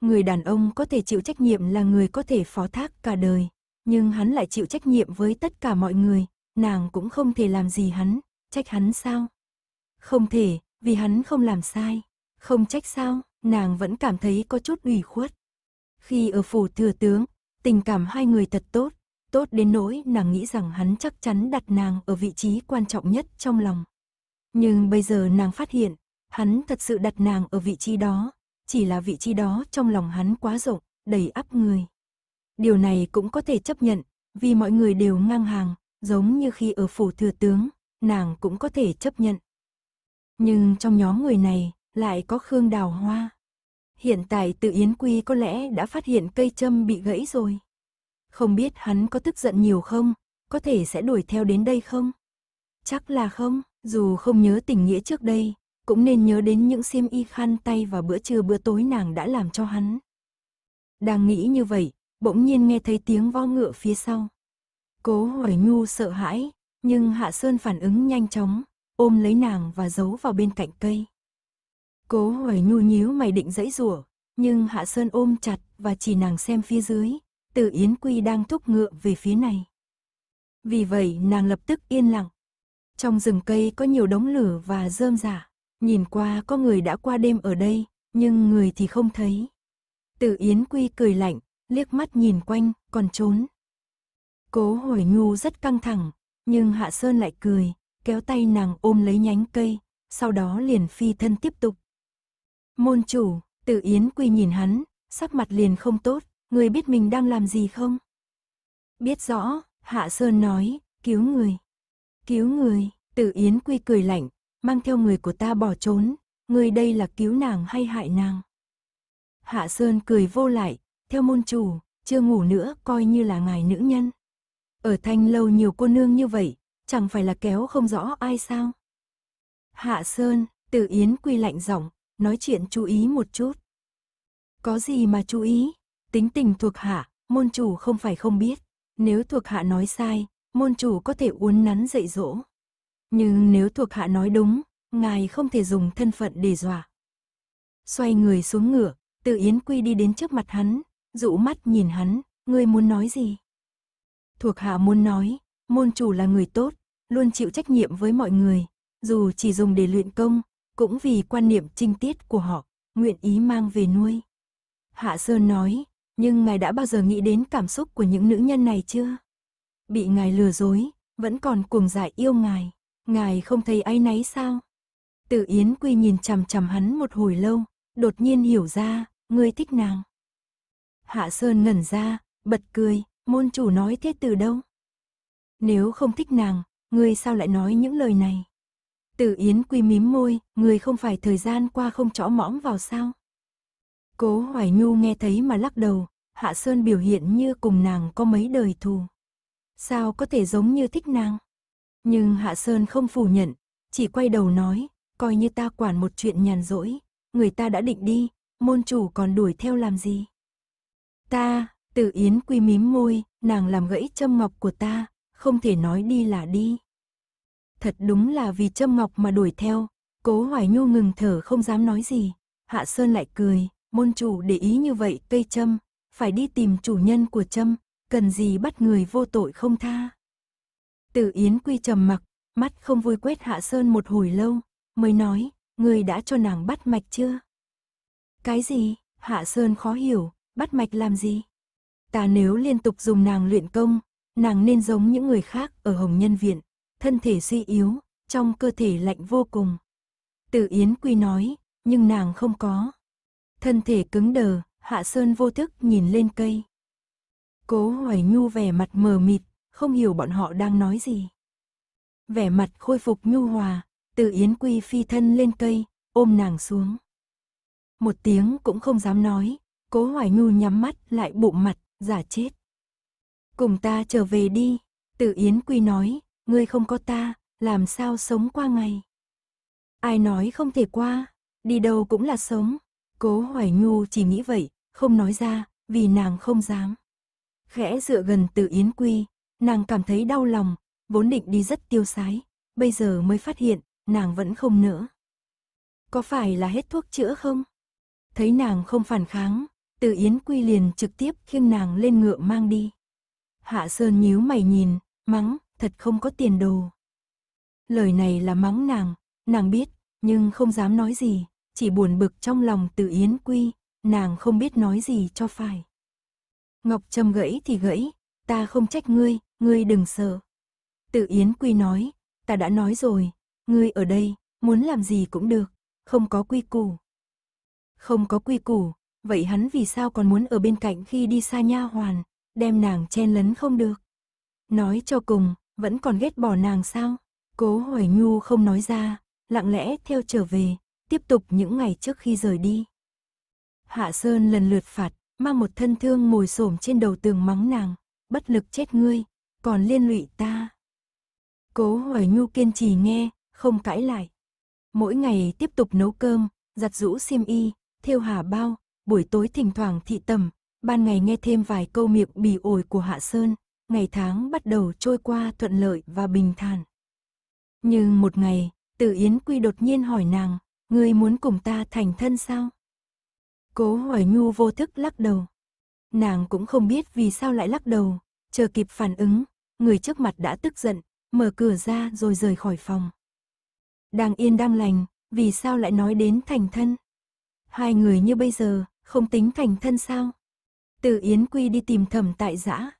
Người đàn ông có thể chịu trách nhiệm là người có thể phó thác cả đời, nhưng hắn lại chịu trách nhiệm với tất cả mọi người, nàng cũng không thể làm gì hắn, trách hắn sao? Không thể, vì hắn không làm sai. Không trách sao, nàng vẫn cảm thấy có chút ủy khuất. Khi ở phủ thừa tướng, tình cảm hai người thật tốt, tốt đến nỗi nàng nghĩ rằng hắn chắc chắn đặt nàng ở vị trí quan trọng nhất trong lòng. Nhưng bây giờ nàng phát hiện, hắn thật sự đặt nàng ở vị trí đó, chỉ là vị trí đó trong lòng hắn quá rộng, đầy áp người. Điều này cũng có thể chấp nhận, vì mọi người đều ngang hàng, giống như khi ở phủ thừa tướng, nàng cũng có thể chấp nhận. Nhưng trong nhóm người này, lại có Khương Đào Hoa. Hiện tại tự Yến Quy có lẽ đã phát hiện cây châm bị gãy rồi. Không biết hắn có tức giận nhiều không, có thể sẽ đuổi theo đến đây không? Chắc là không, dù không nhớ tình nghĩa trước đây, cũng nên nhớ đến những xiêm y khăn tay và bữa trưa bữa tối nàng đã làm cho hắn. Đang nghĩ như vậy, bỗng nhiên nghe thấy tiếng vo ngựa phía sau. Cố Hoài Nhu sợ hãi, nhưng Hạ Sơn phản ứng nhanh chóng, ôm lấy nàng và giấu vào bên cạnh cây. Cố hỏi nhu nhíu mày định dãy rủa nhưng Hạ Sơn ôm chặt và chỉ nàng xem phía dưới, từ Yến Quy đang thúc ngựa về phía này. Vì vậy nàng lập tức yên lặng. Trong rừng cây có nhiều đống lửa và rơm rạ, nhìn qua có người đã qua đêm ở đây, nhưng người thì không thấy. Từ Yến Quy cười lạnh, liếc mắt nhìn quanh, còn trốn. Cố hồi nhu rất căng thẳng, nhưng Hạ Sơn lại cười, kéo tay nàng ôm lấy nhánh cây, sau đó liền phi thân tiếp tục. Môn chủ, Tử Yến Quy nhìn hắn, sắc mặt liền không tốt, người biết mình đang làm gì không? Biết rõ, Hạ Sơn nói, cứu người. Cứu người, Tử Yến Quy cười lạnh, mang theo người của ta bỏ trốn, người đây là cứu nàng hay hại nàng? Hạ Sơn cười vô lại, theo môn chủ, chưa ngủ nữa coi như là ngài nữ nhân. Ở thanh lâu nhiều cô nương như vậy, chẳng phải là kéo không rõ ai sao? Hạ Sơn, Tử Yến quy lạnh giọng, nói chuyện chú ý một chút. Có gì mà chú ý? Tính tình thuộc hạ, môn chủ không phải không biết. Nếu thuộc hạ nói sai, môn chủ có thể uốn nắn dạy dỗ. Nhưng nếu thuộc hạ nói đúng, ngài không thể dùng thân phận để dọa. Xoay người xuống ngựa, tự Yến Quy đi đến trước mặt hắn, dụ mắt nhìn hắn, ngươi muốn nói gì? Thuộc hạ muốn nói, môn chủ là người tốt, luôn chịu trách nhiệm với mọi người, dù chỉ dùng để luyện công, cũng vì quan niệm trinh tiết của họ, nguyện ý mang về nuôi. Hạ Sơn nói, nhưng ngài đã bao giờ nghĩ đến cảm xúc của những nữ nhân này chưa? Bị ngài lừa dối, vẫn còn cuồng dại yêu ngài, ngài không thấy áy náy sao? tự Yến Quy nhìn chằm chằm hắn một hồi lâu, đột nhiên hiểu ra, ngươi thích nàng. Hạ Sơn ngẩn ra, bật cười, môn chủ nói thế từ đâu? Nếu không thích nàng, ngươi sao lại nói những lời này? Tử Yến Quy mím môi, người không phải thời gian qua không chõ mõm vào sao. Cố Hoài Nhu nghe thấy mà lắc đầu, Hạ Sơn biểu hiện như cùng nàng có mấy đời thù. Sao có thể giống như thích nàng? Nhưng Hạ Sơn không phủ nhận, chỉ quay đầu nói, coi như ta quản một chuyện nhàn rỗi, người ta đã định đi, môn chủ còn đuổi theo làm gì? Ta, Tử Yến Quy mím môi, nàng làm gãy châm ngọc của ta, không thể nói đi là đi. Thật đúng là vì châm ngọc mà đuổi theo. Cố Hoài Nhu ngừng thở không dám nói gì. Hạ Sơn lại cười, môn chủ để ý như vậy cây châm, phải đi tìm chủ nhân của châm, cần gì bắt người vô tội không tha. Tử Yến Quy trầm mặc, mắt không vui quét Hạ Sơn một hồi lâu, mới nói, người đã cho nàng bắt mạch chưa? Cái gì? Hạ Sơn khó hiểu, bắt mạch làm gì? Ta nếu liên tục dùng nàng luyện công, nàng nên giống những người khác ở Hồng Nhân Viện, thân thể suy yếu, trong cơ thể lạnh vô cùng. Tử Yến Quy nói, nhưng nàng không có. Thân thể cứng đờ, Hạ Sơn vô thức nhìn lên cây. Cố Hoài Nhu vẻ mặt mờ mịt, không hiểu bọn họ đang nói gì. Vẻ mặt khôi phục nhu hòa, Tử Yến Quy phi thân lên cây, ôm nàng xuống. Một tiếng cũng không dám nói, Cố Hoài Nhu nhắm mắt lại bụng mặt, giả chết. Cùng ta trở về đi, Tử Yến Quy nói, ngươi không có ta, làm sao sống qua ngày. Ai nói không thể qua, đi đâu cũng là sống. Cố Hoài Nhu chỉ nghĩ vậy, không nói ra, vì nàng không dám. Khẽ dựa gần từ Yến Quy, nàng cảm thấy đau lòng, vốn định đi rất tiêu sái, bây giờ mới phát hiện, nàng vẫn không nữa. Có phải là hết thuốc chữa không? Thấy nàng không phản kháng, từ Yến Quy liền trực tiếp khiêng nàng lên ngựa mang đi. Hạ Sơn nhíu mày nhìn, mắng, thật không có tiền đồ. Lời này là mắng nàng, nàng biết, nhưng không dám nói gì, chỉ buồn bực trong lòng từ Yến Quy, nàng không biết nói gì cho phải. Ngọc Trâm gãy thì gãy, ta không trách ngươi, ngươi đừng sợ. Tự Yến Quy nói, ta đã nói rồi, ngươi ở đây, muốn làm gì cũng được, không có quy củ. Không có quy củ, vậy hắn vì sao còn muốn ở bên cạnh khi đi xa nha hoàn, đem nàng chen lấn không được. Nói cho cùng, vẫn còn ghét bỏ nàng sao? Cố Hoài Nhu không nói ra, lặng lẽ theo trở về, tiếp tục những ngày trước khi rời đi. Hạ Sơn lần lượt phạt, mang một thân thương ngồi xổm trên đầu tường mắng nàng, bất lực chết ngươi, còn liên lụy ta. Cố Hoài Nhu kiên trì nghe, không cãi lại. Mỗi ngày tiếp tục nấu cơm, giặt rũ xiêm y, theo hà bao, buổi tối thỉnh thoảng thị tầm, ban ngày nghe thêm vài câu miệng bỉ ổi của Hạ Sơn, ngày tháng bắt đầu trôi qua thuận lợi và bình thản. Nhưng một ngày, Tử Yến Quy đột nhiên hỏi nàng, ngươi muốn cùng ta thành thân sao? Cố hỏi nhu vô thức lắc đầu. Nàng cũng không biết vì sao lại lắc đầu, chờ kịp phản ứng, người trước mặt đã tức giận, mở cửa ra rồi rời khỏi phòng. Đang yên đang lành, vì sao lại nói đến thành thân? Hai người như bây giờ, không tính thành thân sao? Từ Yến Quy đi tìm thẩm tại giã,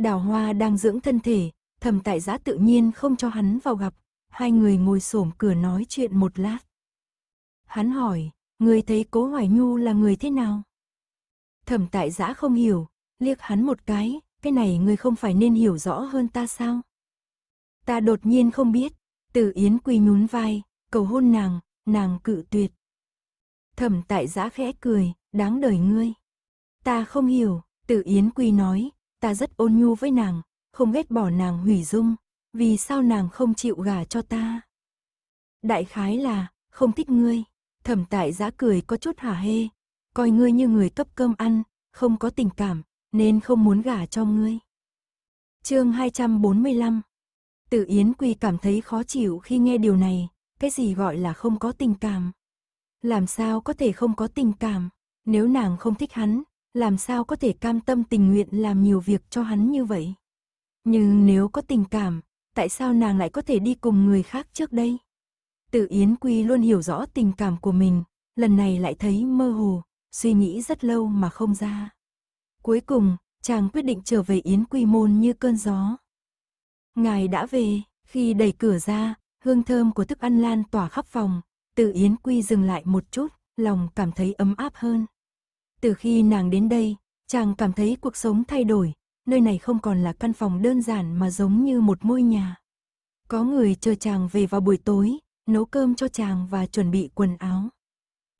Đào Hoa đang dưỡng thân thể, thầm tại giã tự nhiên không cho hắn vào gặp, hai người ngồi xổm cửa nói chuyện một lát. Hắn hỏi, người thấy Cố Hoài Nhu là người thế nào? Thẩm tại giã không hiểu, liếc hắn một cái, cái này người không phải nên hiểu rõ hơn ta sao? Ta đột nhiên không biết, Từ Yến Quy nhún vai, cầu hôn nàng, nàng cự tuyệt. Thẩm tại giã khẽ cười, đáng đời ngươi. Ta không hiểu, Từ Yến Quy nói, ta rất ôn nhu với nàng, không ghét bỏ nàng hủy dung, vì sao nàng không chịu gả cho ta? Đại khái là, không thích ngươi, thẩm tại giã cười có chút hả hê, coi ngươi như người cấp cơm ăn, không có tình cảm, nên không muốn gả cho ngươi. chương 245 Tử Yến Quy cảm thấy khó chịu khi nghe điều này, cái gì gọi là không có tình cảm? Làm sao có thể không có tình cảm, nếu nàng không thích hắn, làm sao có thể cam tâm tình nguyện làm nhiều việc cho hắn như vậy. Nhưng nếu có tình cảm, tại sao nàng lại có thể đi cùng người khác trước đây? Tự Yến Quy luôn hiểu rõ tình cảm của mình, lần này lại thấy mơ hồ, suy nghĩ rất lâu mà không ra. Cuối cùng, chàng quyết định trở về Yến Quy môn như cơn gió. Ngài đã về, khi đẩy cửa ra, hương thơm của thức ăn lan tỏa khắp phòng, Tự Yến Quy dừng lại một chút, lòng cảm thấy ấm áp hơn. Từ khi nàng đến đây, chàng cảm thấy cuộc sống thay đổi, nơi này không còn là căn phòng đơn giản mà giống như một ngôi nhà. Có người chờ chàng về vào buổi tối, nấu cơm cho chàng và chuẩn bị quần áo.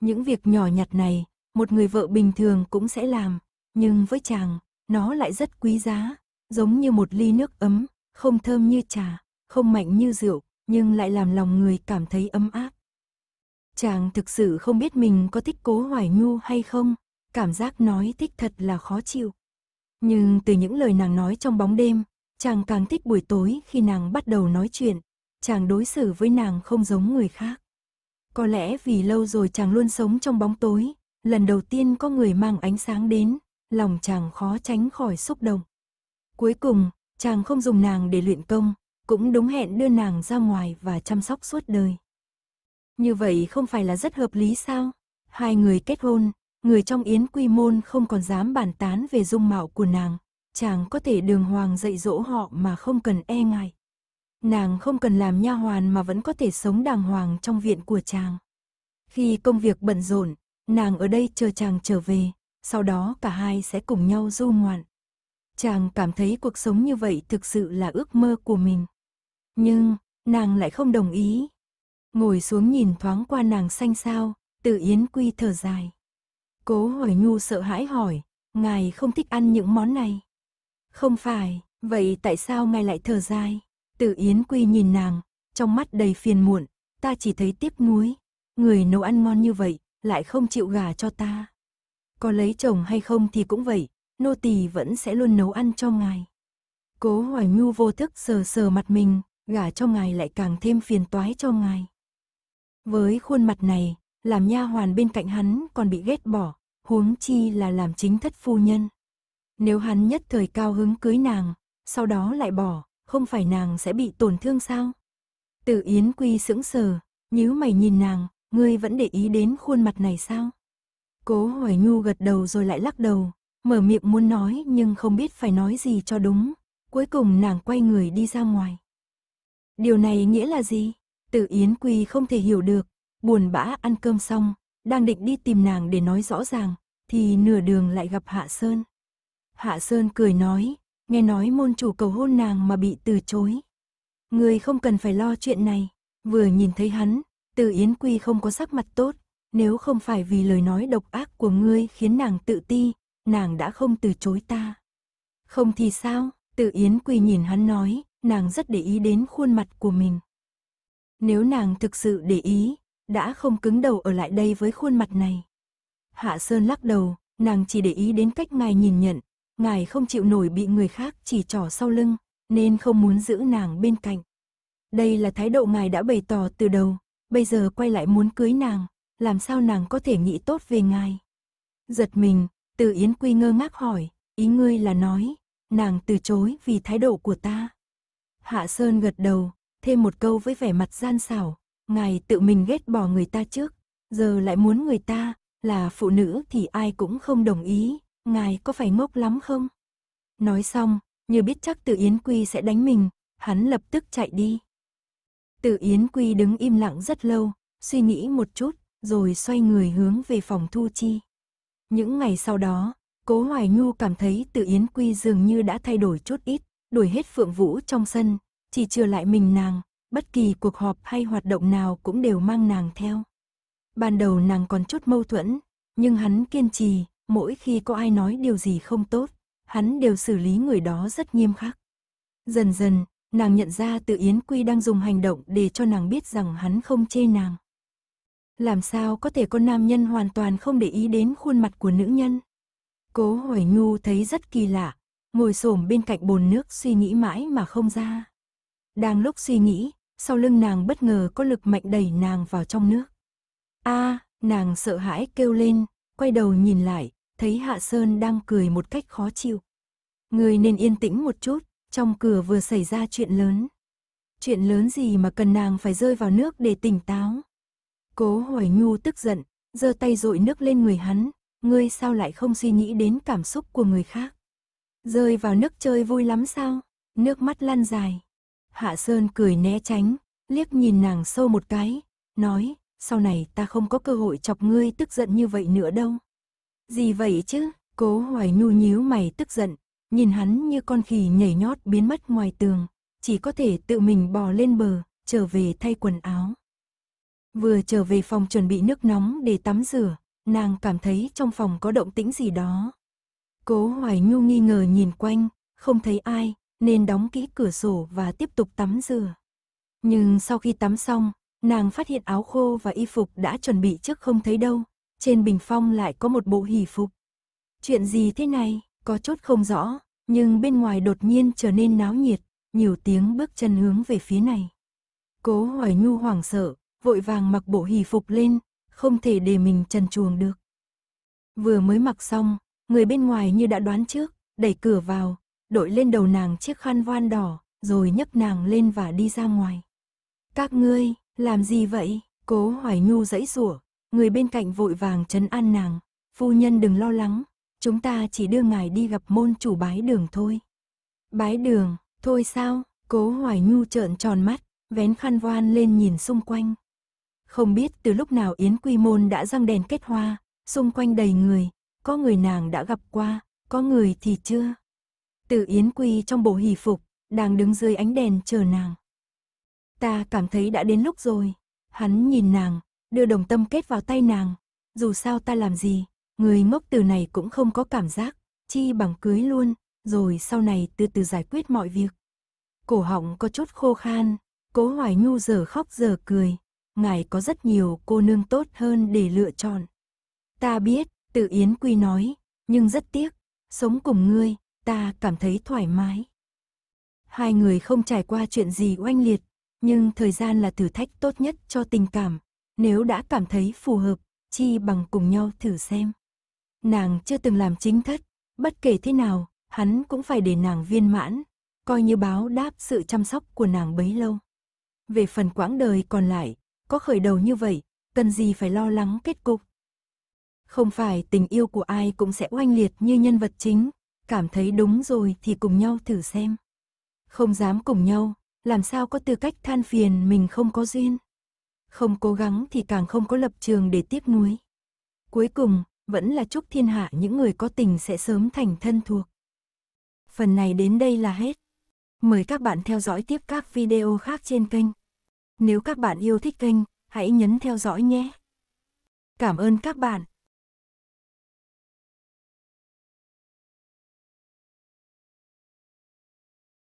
Những việc nhỏ nhặt này, một người vợ bình thường cũng sẽ làm, nhưng với chàng, nó lại rất quý giá, giống như một ly nước ấm, không thơm như trà, không mạnh như rượu, nhưng lại làm lòng người cảm thấy ấm áp. Chàng thực sự không biết mình có thích cố hoài nhu hay không, cảm giác nói thích thật là khó chịu. Nhưng từ những lời nàng nói trong bóng đêm, chàng càng thích buổi tối khi nàng bắt đầu nói chuyện, chàng đối xử với nàng không giống người khác. Có lẽ vì lâu rồi chàng luôn sống trong bóng tối, lần đầu tiên có người mang ánh sáng đến, lòng chàng khó tránh khỏi xúc động. Cuối cùng, chàng không dùng nàng để luyện công, cũng đúng hẹn đưa nàng ra ngoài và chăm sóc suốt đời. Như vậy không phải là rất hợp lý sao? Hai người kết hôn, người trong yến quy môn không còn dám bàn tán về dung mạo của nàng, chàng có thể đường hoàng dạy dỗ họ mà không cần e ngại. Nàng không cần làm nha hoàn mà vẫn có thể sống đàng hoàng trong viện của chàng. Khi công việc bận rộn, nàng ở đây chờ chàng trở về, sau đó cả hai sẽ cùng nhau du ngoạn. Chàng cảm thấy cuộc sống như vậy thực sự là ước mơ của mình. Nhưng, nàng lại không đồng ý. Ngồi xuống nhìn thoáng qua nàng xanh sao, tự yến quy thở dài. Cố hỏi nhu sợ hãi hỏi, ngài không thích ăn những món này. Không phải, vậy tại sao ngài lại thở dài? Tử Yến Quy nhìn nàng, trong mắt đầy phiền muộn, ta chỉ thấy tiếc nuối. Người nấu ăn ngon như vậy, lại không chịu gả cho ta. Có lấy chồng hay không thì cũng vậy, nô tỳ vẫn sẽ luôn nấu ăn cho ngài. Cố Hoài Nhu vô thức sờ sờ mặt mình, gả cho ngài lại càng thêm phiền toái cho ngài. Với khuôn mặt này, làm nha hoàn bên cạnh hắn còn bị ghét bỏ, huống chi là làm chính thất phu nhân. Nếu hắn nhất thời cao hứng cưới nàng, sau đó lại bỏ, không phải nàng sẽ bị tổn thương sao? Tử Yến Quy sững sờ, nhíu mày nhìn nàng, ngươi vẫn để ý đến khuôn mặt này sao? Cố Hoài Nhu gật đầu rồi lại lắc đầu, mở miệng muốn nói nhưng không biết phải nói gì cho đúng, cuối cùng nàng quay người đi ra ngoài. Điều này nghĩa là gì? Tử Yến Quy không thể hiểu được, buồn bã ăn cơm xong, đang định đi tìm nàng để nói rõ ràng, thì nửa đường lại gặp Hạ Sơn. Hạ Sơn cười nói, nghe nói môn chủ cầu hôn nàng mà bị từ chối. Người không cần phải lo chuyện này, vừa nhìn thấy hắn, từ Yến Quy không có sắc mặt tốt, nếu không phải vì lời nói độc ác của ngươi khiến nàng tự ti, nàng đã không từ chối ta. Không thì sao, từ Yến Quy nhìn hắn nói, nàng rất để ý đến khuôn mặt của mình. Nếu nàng thực sự để ý, đã không cứng đầu ở lại đây với khuôn mặt này. Hạ Sơn lắc đầu, nàng chỉ để ý đến cách ngài nhìn nhận, ngài không chịu nổi bị người khác chỉ trỏ sau lưng, nên không muốn giữ nàng bên cạnh. Đây là thái độ ngài đã bày tỏ từ đầu, bây giờ quay lại muốn cưới nàng, làm sao nàng có thể nghĩ tốt về ngài. Giật mình, từ Yến Quy ngơ ngác hỏi, ý ngươi là nói, nàng từ chối vì thái độ của ta. Hạ Sơn gật đầu, thêm một câu với vẻ mặt gian xảo, Ngài tự mình ghét bỏ người ta trước, giờ lại muốn người ta, là phụ nữ thì ai cũng không đồng ý, ngài có phải ngốc lắm không? Nói xong, như biết chắc Từ Yến Quy sẽ đánh mình, hắn lập tức chạy đi. Từ Yến Quy đứng im lặng rất lâu, suy nghĩ một chút, rồi xoay người hướng về phòng Thu Chi. Những ngày sau đó, Cố Hoài Nhu cảm thấy Từ Yến Quy dường như đã thay đổi chút ít, đuổi hết Phượng Vũ trong sân, chỉ trừ lại mình nàng, bất kỳ cuộc họp hay hoạt động nào cũng đều mang nàng theo. Ban đầu nàng còn chút mâu thuẫn, nhưng hắn kiên trì, mỗi khi có ai nói điều gì không tốt, hắn đều xử lý người đó rất nghiêm khắc. Dần dần, nàng nhận ra tự Yến Quy đang dùng hành động để cho nàng biết rằng hắn không chê nàng. Làm sao có thể con nam nhân hoàn toàn không để ý đến khuôn mặt của nữ nhân? Cố Hoài Nhu thấy rất kỳ lạ, ngồi xổm bên cạnh bồn nước suy nghĩ mãi mà không ra. Đang lúc suy nghĩ, sau lưng nàng bất ngờ có lực mạnh đẩy nàng vào trong nước. A, à, nàng sợ hãi kêu lên, quay đầu nhìn lại, thấy Hạ Sơn đang cười một cách khó chịu. Người nên yên tĩnh một chút, trong cửa vừa xảy ra chuyện lớn. Chuyện lớn gì mà cần nàng phải rơi vào nước để tỉnh táo. Cố Hoài Nhu tức giận, giơ tay dội nước lên người hắn, ngươi sao lại không suy nghĩ đến cảm xúc của người khác. Rơi vào nước chơi vui lắm sao, nước mắt lăn dài. Hạ Sơn cười né tránh, liếc nhìn nàng sâu một cái, nói, sau này ta không có cơ hội chọc ngươi tức giận như vậy nữa đâu. Gì vậy chứ, cố hoài nhu nhíu mày tức giận, nhìn hắn như con khỉ nhảy nhót biến mất ngoài tường, chỉ có thể tự mình bò lên bờ, trở về thay quần áo. Vừa trở về phòng chuẩn bị nước nóng để tắm rửa, nàng cảm thấy trong phòng có động tĩnh gì đó. Cố Hoài Nhu nghi ngờ nhìn quanh, không thấy ai, nên đóng kỹ cửa sổ và tiếp tục tắm rửa. Nhưng sau khi tắm xong, nàng phát hiện áo khô và y phục đã chuẩn bị trước không thấy đâu, trên bình phong lại có một bộ hỷ phục. Chuyện gì thế này, có chốt không rõ, nhưng bên ngoài đột nhiên trở nên náo nhiệt, nhiều tiếng bước chân hướng về phía này. Cố hỏi Nhu hoảng sợ, vội vàng mặc bộ hỷ phục lên, không thể để mình trần chuồng được. Vừa mới mặc xong, người bên ngoài như đã đoán trước, đẩy cửa vào, đội lên đầu nàng chiếc khăn voan đỏ, rồi nhấc nàng lên và đi ra ngoài. Các ngươi, làm gì vậy? Cố Hoài Nhu dãy rủa, người bên cạnh vội vàng trấn an nàng, phu nhân đừng lo lắng, chúng ta chỉ đưa ngài đi gặp môn chủ bái đường thôi. Bái đường, thôi sao? Cố Hoài Nhu trợn tròn mắt, vén khăn voan lên nhìn xung quanh. Không biết từ lúc nào Yến Quy Môn đã răng đèn kết hoa, xung quanh đầy người, có người nàng đã gặp qua, có người thì chưa, từ Yến Quy trong bộ hỷ phục, đang đứng dưới ánh đèn chờ nàng. Ta cảm thấy đã đến lúc rồi. Hắn nhìn nàng, đưa đồng tâm kết vào tay nàng. Dù sao ta làm gì, người ngốc từ này cũng không có cảm giác, chi bằng cưới luôn, rồi sau này từ từ giải quyết mọi việc. Cổ họng có chút khô khan, cố hoài nhu giờ khóc giờ cười. Ngài có rất nhiều cô nương tốt hơn để lựa chọn. Ta biết, tự Yến Quy nói, nhưng rất tiếc, sống cùng ngươi, ta cảm thấy thoải mái. Hai người không trải qua chuyện gì oanh liệt, nhưng thời gian là thử thách tốt nhất cho tình cảm, nếu đã cảm thấy phù hợp, chi bằng cùng nhau thử xem. Nàng chưa từng làm chính thất, bất kể thế nào, hắn cũng phải để nàng viên mãn, coi như báo đáp sự chăm sóc của nàng bấy lâu. Về phần quãng đời còn lại, có khởi đầu như vậy, cần gì phải lo lắng kết cục. Không phải tình yêu của ai cũng sẽ oanh liệt như nhân vật chính, cảm thấy đúng rồi thì cùng nhau thử xem. Không dám cùng nhau, làm sao có tư cách than phiền mình không có duyên. Không cố gắng thì càng không có lập trường để tiếp nuối. Cuối cùng, vẫn là chúc thiên hạ những người có tình sẽ sớm thành thân thuộc. Phần này đến đây là hết. Mời các bạn theo dõi tiếp các video khác trên kênh. Nếu các bạn yêu thích kênh, hãy nhấn theo dõi nhé. Cảm ơn các bạn.